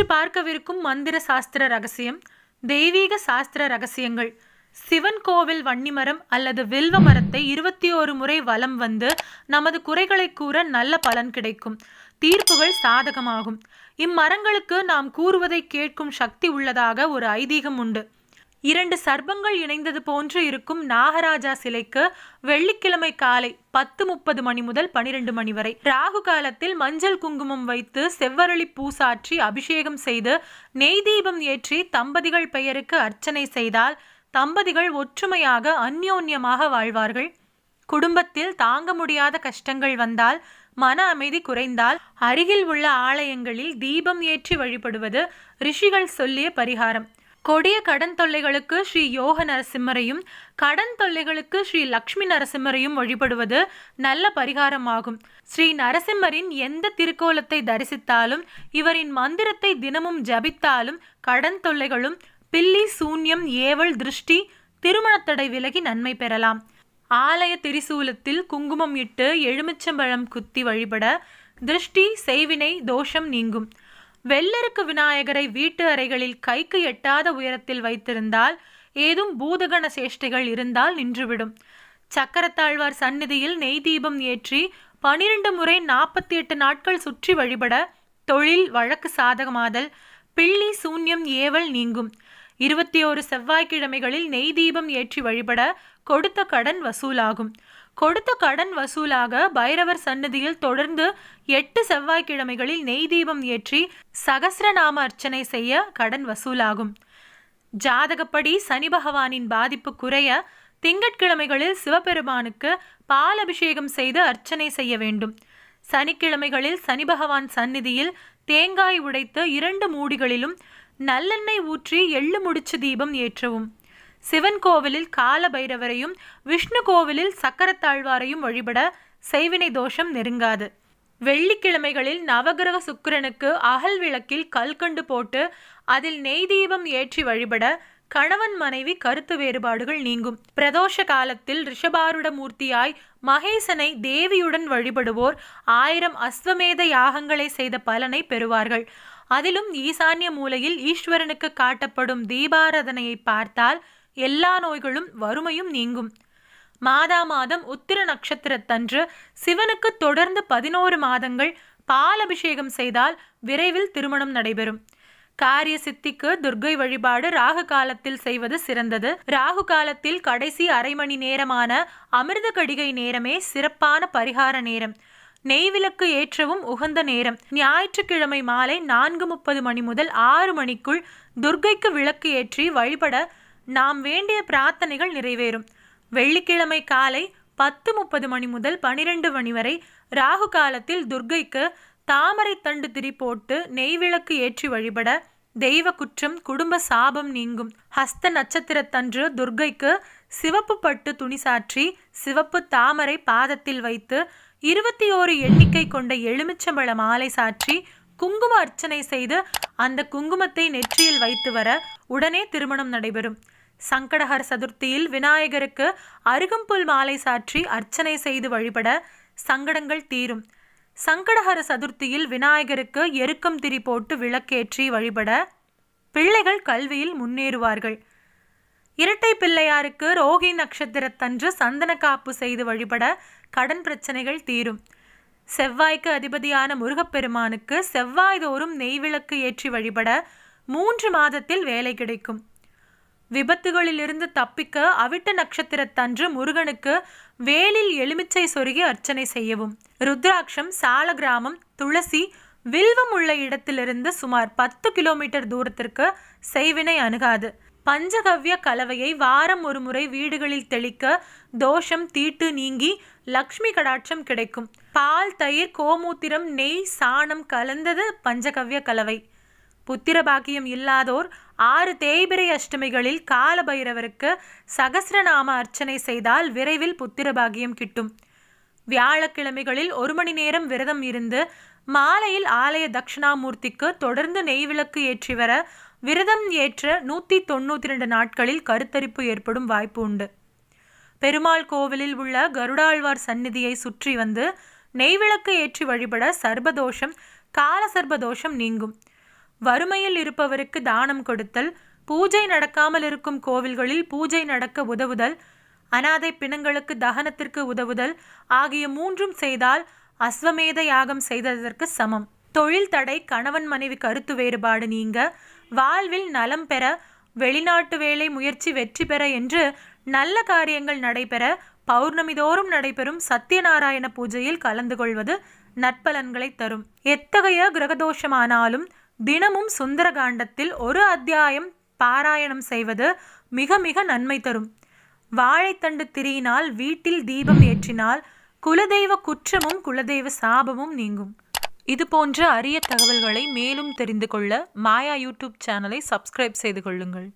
இன்று பார்க்கவிருக்கும் மந்திர சாஸ்திர ரகசியம் தெய்வீக சாஸ்திர ரகசியங்கள் சிவன் கோவில் வன்னிமரம் அல்லது வில்வ மரத்தை இருபத்தி ஓரு முறை வலம் வந்து நமது குறைகளை கூற நல்ல பலன் கிடைக்கும் தீர்ப்புகள் சாதகமாகும் இம்மரங்களுக்கு நாம் கூறுவதை கேட்கும் சக்தி உள்ளதாக ஒரு ஐதீகம் உண்டு இரண்டு சர்பங்கள் இணைந்தது போன்று இருக்கும் நாகராஜா சிலைக்கு வெள்ளிக்கிழமை காலை பத்து முப்பது மணி முதல் பனிரெண்டு மணி வரை ராகு காலத்தில் மஞ்சள் குங்குமம் வைத்து செவ்வரளி பூசாற்றி அபிஷேகம் செய்து நெய் தீபம் ஏற்றி தம்பதிகள் பெயருக்கு அர்ச்சனை செய்தால் தம்பதிகள் ஒற்றுமையாக அந்யோன்யமாக வாழ்வார்கள் குடும்பத்தில் தாங்க முடியாத கஷ்டங்கள் வந்தால் மன அமைதி குறைந்தால் அருகில் உள்ள ஆலயங்களில் தீபம் ஏற்றி வழிபடுவது ரிஷிகள் சொல்லிய பரிகாரம் கொடிய கடன் தொல்லைகளுக்கு ஸ்ரீ யோக நரசிம்மரையும் கடன் தொல்லைகளுக்கு ஸ்ரீ லக்ஷ்மி நரசிம்மரையும் வழிபடுவது நல்ல பரிகாரமாகும் ஸ்ரீ நரசிம்மரின் எந்த திருக்கோலத்தை தரிசித்தாலும் இவரின் மந்திரத்தை தினமும் ஜபித்தாலும் கடன் தொல்லைகளும் பில்லி சூன்யம் ஏவல் திருஷ்டி திருமணத்தடை விலகி நன்மை பெறலாம் ஆலய திரிசூலத்தில் குங்குமம் இட்டு எலுமிச்சம்பழம் குத்தி வழிபட திருஷ்டி செய்வினை தோஷம் நீங்கும் வெள்ளருக்கு விநாயகரை வீட்டு அறைகளில் கைக்கு எட்டாத உயரத்தில் வைத்திருந்தால் ஏதும் பூதகண சேஷ்டைகள் இருந்தால் நின்றுவிடும் சக்கரத்தாழ்வார் சந்நிதியில் நெய் தீபம் ஏற்றி பனிரெண்டு முறை நாற்பத்தி எட்டு நாட்கள் சுற்றி வழிபட தொழில் வழக்கு சாதகமாதல் பிள்ளி சூன்யம் ஏவல் நீங்கும் இருபத்தி ஒரு செவ்வாய்க்கிழமைகளில் நெய் தீபம் ஏற்றி வழிபட கொடுத்த கடன் வசூலாகும் கொடுத்த கடன் வசூலாக பைரவர் சன்னதியில் தொடர்ந்து எட்டு செவ்வாய்க்கிழமைகளில் நெய் தீபம் ஏற்றி சகசிரநாம அர்ச்சனை செய்ய கடன் வசூலாகும் ஜாதகப்படி சனி பகவானின் பாதிப்பு குறைய திங்கட்கிழமைகளில் சிவபெருமானுக்கு பால் அபிஷேகம் செய்து அர்ச்சனை செய்ய வேண்டும் சனிக்கிழமைகளில் சனி பகவான் சந்நிதியில் தேங்காய் உடைத்து இரண்டு மூடிகளிலும் நல்லெண்ணெய் ஊற்றி எள்ளு முடிச்சு தீபம் ஏற்றவும் சிவன் கோவிலில் கால பைரவரையும் விஷ்ணு கோவிலில் சக்கரத்தாழ்வாரையும் வழிபட செய்வினை தோஷம் நெருங்காது வெள்ளிக்கிழமைகளில் நவகிரக சுக்கிரனுக்கு அகல் விளக்கில் கல்கண்டு போட்டு அதில் நெய் தீபம் ஏற்றி வழிபட கணவன் மனைவி கருத்து வேறுபாடுகள் நீங்கும் பிரதோஷ காலத்தில் ரிஷபாருட மூர்த்தியாய் மகேசனை தேவியுடன் வழிபடுவோர் ஆயிரம் அஸ்வமேத யாகங்களை செய்த பலனை பெறுவார்கள் அதிலும் ஈசான்ய மூலையில் ஈஸ்வரனுக்கு காட்டப்படும் தீபாராதனையை பார்த்தால் எல்லா நோய்களும் வறுமையும் நீங்கும் மாதா மாதம் உத்திர நட்சத்திரத்தன்று சிவனுக்கு தொடர்ந்து பதினோரு மாதங்கள் பால் அபிஷேகம் செய்தால் விரைவில் திருமணம் நடைபெறும் காரிய சித்திக்கு துர்கை வழிபாடு ராகு காலத்தில் செய்வது சிறந்தது ராகு காலத்தில் கடைசி அரை மணி நேரமான அமிர்த கடிகை நேரமே சிறப்பான பரிகார நேரம் நெய்விளக்கு ஏற்றவும் உகந்த நேரம் ஞாயிற்றுக்கிழமை மாலை நான்கு முப்பது மணி முதல் ஆறு மணிக்குள் துர்கைக்கு விளக்கு ஏற்றி வழிபட நாம் வேண்டிய பிரார்த்தனைகள் நிறைவேறும் வெள்ளிக்கிழமை காலை பத்து முப்பது மணி முதல் பனிரெண்டு மணி வரை ராகு காலத்தில் துர்கைக்கு தாமரை தண்டு திரி போட்டு நெய்விளக்கு ஏற்றி வழிபட தெய்வ குற்றம் குடும்ப சாபம் நீங்கும் ஹஸ்த நட்சத்திரத்தன்று துர்கைக்கு சிவப்பு பட்டு துணி சாற்றி சிவப்பு தாமரை பாதத்தில் வைத்து இருபத்தி ஓரு எண்ணிக்கை கொண்ட எலுமிச்சம்பழ மாலை சாற்றி குங்கும அர்ச்சனை செய்து அந்த குங்குமத்தை நெற்றியில் வைத்து வர உடனே திருமணம் நடைபெறும் சங்கடஹர் சதுர்த்தியில் விநாயகருக்கு அருகம்புல் மாலை சாற்றி அர்ச்சனை செய்து வழிபட சங்கடங்கள் தீரும் சங்கடஹர சதுர்த்தியில் விநாயகருக்கு எருக்கம் திரி போட்டு விளக்கேற்றி வழிபட பிள்ளைகள் கல்வியில் முன்னேறுவார்கள் இரட்டை பிள்ளையாருக்கு ரோஹி நட்சத்திரத்தன்று சந்தன காப்பு செய்து வழிபட கடன் பிரச்சனைகள் தீரும் செவ்வாய்க்கு அதிபதியான முருகப்பெருமானுக்கு செவ்வாய்தோறும் நெய்விளக்கு ஏற்றி வழிபட மூன்று மாதத்தில் வேலை கிடைக்கும் விபத்துகளிலிருந்து தப்பிக்க அவிட்ட நட்சத்திரத்தன்று முருகனுக்கு வேலில் எலுமிச்சை சொருகி அர்ச்சனை செய்யவும் ருத்ராட்சம் சால கிராமம் துளசி வில்வம் உள்ள இடத்திலிருந்து சுமார் பத்து கிலோமீட்டர் தூரத்திற்கு செய்வினை அணுகாது பஞ்சகவ்ய கலவையை வாரம் ஒரு முறை வீடுகளில் தெளிக்க தோஷம் தீட்டு நீங்கி லக்ஷ்மி கடாட்சம் கிடைக்கும் பால் தயிர் கோமூத்திரம் நெய் சாணம் கலந்தது பஞ்சகவ்ய கலவை புத்திர பாக்கியம் இல்லாதோர் ஆறு தேய்பிரை அஷ்டமிகளில் கால பைரவருக்கு சகசிரநாம அர்ச்சனை செய்தால் விரைவில் புத்திர பாக்கியம் கிட்டும் வியாழக்கிழமைகளில் ஒரு மணி நேரம் விரதம் இருந்து மாலையில் ஆலய தட்சிணாமூர்த்திக்கு தொடர்ந்து நெய்விளக்கு ஏற்றி வர விரதம் ஏற்ற நூற்றி தொண்ணூற்றி ரெண்டு நாட்களில் கருத்தரிப்பு ஏற்படும் வாய்ப்பு உண்டு பெருமாள் கோவிலில் உள்ள கருடாழ்வார் சந்நிதியை சுற்றி வந்து நெய்விளக்கு ஏற்றி வழிபட சர்பதோஷம் கால சர்பதோஷம் நீங்கும் வறுமையில் இருப்பவருக்கு தானம் கொடுத்தல் பூஜை நடக்காமல் இருக்கும் கோவில்களில் பூஜை நடக்க உதவுதல் அனாதை பிணங்களுக்கு தகனத்திற்கு உதவுதல் ஆகிய மூன்றும் செய்தால் அஸ்வமேத யாகம் செய்ததற்கு சமம் தொழில் தடை கணவன் மனைவி கருத்து வேறுபாடு நீங்க வாழ்வில் நலம் பெற வெளிநாட்டு வேலை முயற்சி வெற்றி பெற என்று நல்ல காரியங்கள் நடைபெற பௌர்ணமி தோறும் நடைபெறும் சத்யநாராயண பூஜையில் கலந்து கொள்வது நற்பலன்களை தரும் எத்தகைய கிரகதோஷமானாலும் தினமும் சுந்தரகாண்டத்தில் ஒரு அத்தியாயம் பாராயணம் செய்வது மிக மிக நன்மை தரும் வாழைத்தண்டு திரியினால் வீட்டில் தீபம் ஏற்றினால் குலதெய்வ குற்றமும் குலதெய்வ சாபமும் நீங்கும் இது போன்ற அரிய தகவல்களை மேலும் தெரிந்து கொள்ள மாயா யூடியூப் சேனலை சப்ஸ்கிரைப் செய்து கொள்ளுங்கள்